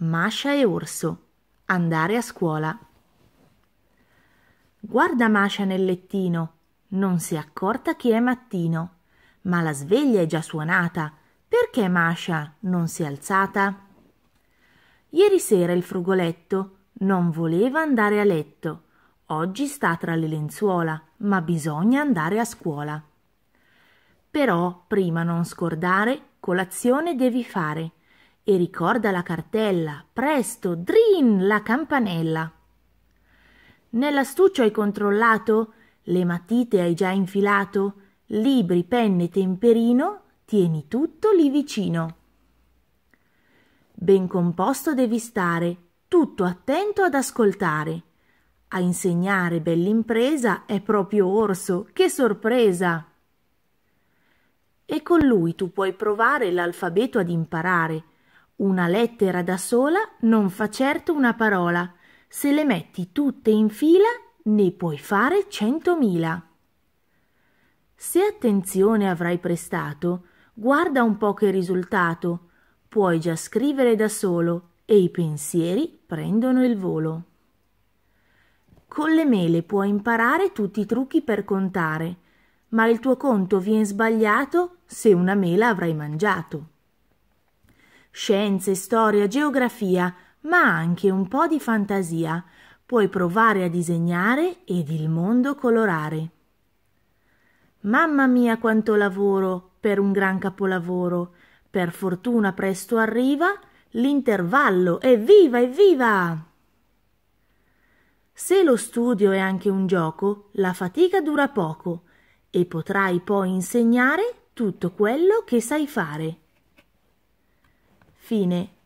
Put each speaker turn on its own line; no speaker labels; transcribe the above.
Masha e Orso. Andare a scuola. Guarda Masha nel lettino. Non si è accorta che è mattino. Ma la sveglia è già suonata. Perché Masha non si è alzata? Ieri sera il frugoletto non voleva andare a letto. Oggi sta tra le lenzuola, ma bisogna andare a scuola. Però prima non scordare, colazione devi fare e ricorda la cartella, presto, drin la campanella. Nell'astuccio hai controllato? Le matite hai già infilato? Libri, penne, temperino, tieni tutto lì vicino. Ben composto devi stare, tutto attento ad ascoltare. A insegnare bell'impresa è proprio Orso, che sorpresa! E con lui tu puoi provare l'alfabeto ad imparare, una lettera da sola non fa certo una parola. Se le metti tutte in fila ne puoi fare centomila. Se attenzione avrai prestato, guarda un po' che risultato. Puoi già scrivere da solo e i pensieri prendono il volo. Con le mele puoi imparare tutti i trucchi per contare, ma il tuo conto viene sbagliato se una mela avrai mangiato scienze, storia, geografia, ma anche un po' di fantasia. Puoi provare a disegnare ed il mondo colorare. Mamma mia quanto lavoro per un gran capolavoro. Per fortuna presto arriva l'intervallo. Evviva, evviva! Se lo studio è anche un gioco, la fatica dura poco e potrai poi insegnare tutto quello che sai fare. Fine.